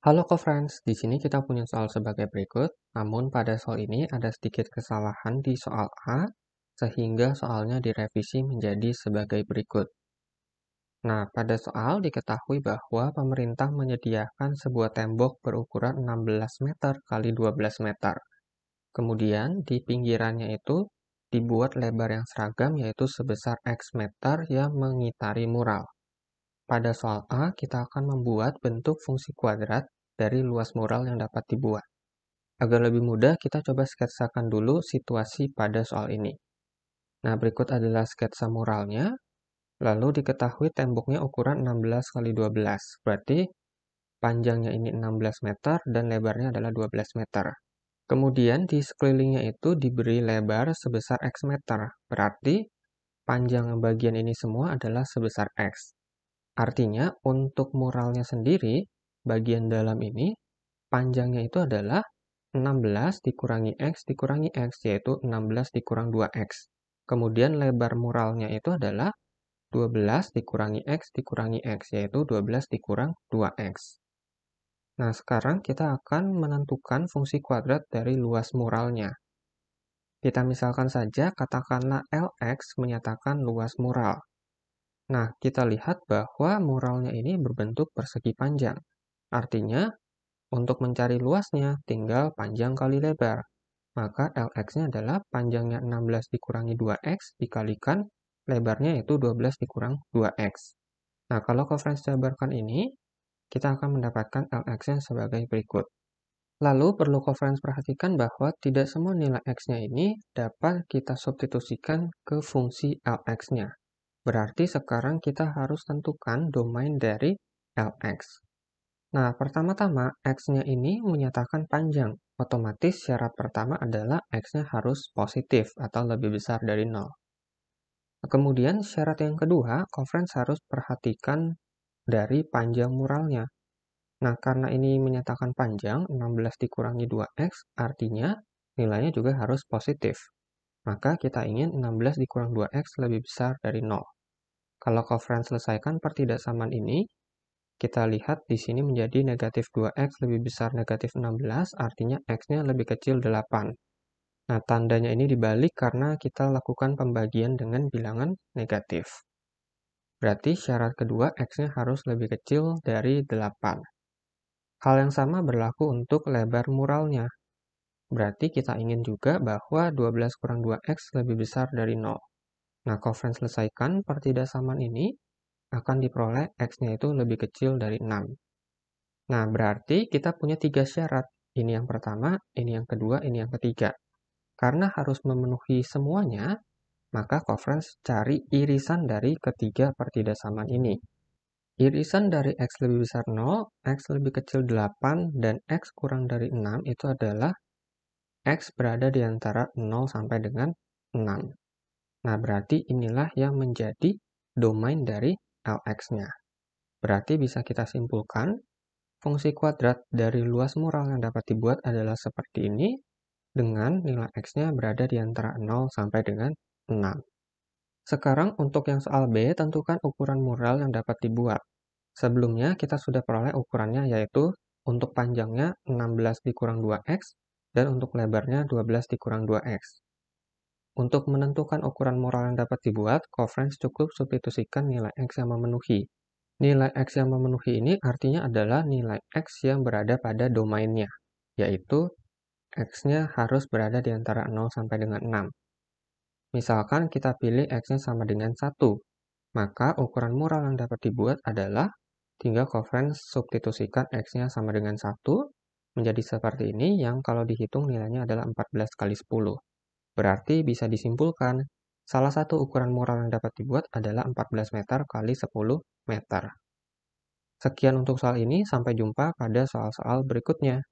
Halo co-friends, di sini kita punya soal sebagai berikut, namun pada soal ini ada sedikit kesalahan di soal A, sehingga soalnya direvisi menjadi sebagai berikut. Nah, pada soal diketahui bahwa pemerintah menyediakan sebuah tembok berukuran 16 meter x 12 meter. Kemudian, di pinggirannya itu dibuat lebar yang seragam yaitu sebesar X meter yang mengitari mural. Pada soal A, kita akan membuat bentuk fungsi kuadrat dari luas mural yang dapat dibuat. Agar lebih mudah, kita coba sketsakan dulu situasi pada soal ini. Nah, berikut adalah sketsa muralnya. Lalu diketahui temboknya ukuran 16 x 12, berarti panjangnya ini 16 meter dan lebarnya adalah 12 meter. Kemudian di sekelilingnya itu diberi lebar sebesar X meter, berarti panjang bagian ini semua adalah sebesar X. Artinya untuk muralnya sendiri, bagian dalam ini, panjangnya itu adalah 16 dikurangi X dikurangi X, yaitu 16 dikurang 2X. Kemudian lebar muralnya itu adalah 12 dikurangi X dikurangi X, yaitu 12 dikurang 2X. Nah, sekarang kita akan menentukan fungsi kuadrat dari luas muralnya. Kita misalkan saja katakanlah Lx menyatakan luas mural. Nah, kita lihat bahwa muralnya ini berbentuk persegi panjang. Artinya, untuk mencari luasnya tinggal panjang kali lebar. Maka LX-nya adalah panjangnya 16 dikurangi 2X dikalikan lebarnya itu 12 dikurang 2X. Nah, kalau konferensi jabarkan ini, kita akan mendapatkan LX-nya sebagai berikut. Lalu perlu konferensi perhatikan bahwa tidak semua nilai X-nya ini dapat kita substitusikan ke fungsi LX-nya. Berarti sekarang kita harus tentukan domain dari LX. Nah, pertama-tama X-nya ini menyatakan panjang. Otomatis syarat pertama adalah X-nya harus positif atau lebih besar dari 0. Kemudian syarat yang kedua, conference harus perhatikan dari panjang muralnya. Nah, karena ini menyatakan panjang, 16 dikurangi 2X, artinya nilainya juga harus positif. Maka kita ingin 16 dikurang 2x lebih besar dari 0. Kalau kofren selesaikan pertidaksamaan ini, kita lihat di sini menjadi negatif 2x lebih besar negatif 16, artinya x-nya lebih kecil 8. Nah, tandanya ini dibalik karena kita lakukan pembagian dengan bilangan negatif. Berarti syarat kedua x-nya harus lebih kecil dari 8. Hal yang sama berlaku untuk lebar muralnya. Berarti kita ingin juga bahwa 12 kurang 2x lebih besar dari 0. Nah, kofren selesaikan pertidaksamaan ini akan diperoleh x-nya itu lebih kecil dari 6. Nah, berarti kita punya tiga syarat. Ini yang pertama, ini yang kedua, ini yang ketiga. Karena harus memenuhi semuanya, maka kofren cari irisan dari ketiga pertidaksamaan ini. Irisan dari x lebih besar 0, x lebih kecil 8, dan x kurang dari 6 itu adalah X berada di antara 0 sampai dengan 6. Nah, berarti inilah yang menjadi domain dari Lx-nya. Berarti bisa kita simpulkan, fungsi kuadrat dari luas mural yang dapat dibuat adalah seperti ini, dengan nilai x-nya berada di antara 0 sampai dengan 6. Sekarang untuk yang soal B, tentukan ukuran mural yang dapat dibuat. Sebelumnya kita sudah peroleh ukurannya yaitu untuk panjangnya 16 dikurang 2x dan untuk lebarnya 12 dikurang 2x. Untuk menentukan ukuran moral yang dapat dibuat, Covrange cukup substitusikan nilai x yang memenuhi. Nilai x yang memenuhi ini artinya adalah nilai x yang berada pada domainnya, yaitu x-nya harus berada di antara 0 sampai dengan 6. Misalkan kita pilih x-nya sama dengan 1, maka ukuran moral yang dapat dibuat adalah tinggal Covrange substitusikan x-nya sama dengan 1, menjadi seperti ini yang kalau dihitung nilainya adalah 14 kali 10. Berarti bisa disimpulkan, salah satu ukuran mural yang dapat dibuat adalah 14 meter kali 10 meter. Sekian untuk soal ini, sampai jumpa pada soal-soal berikutnya.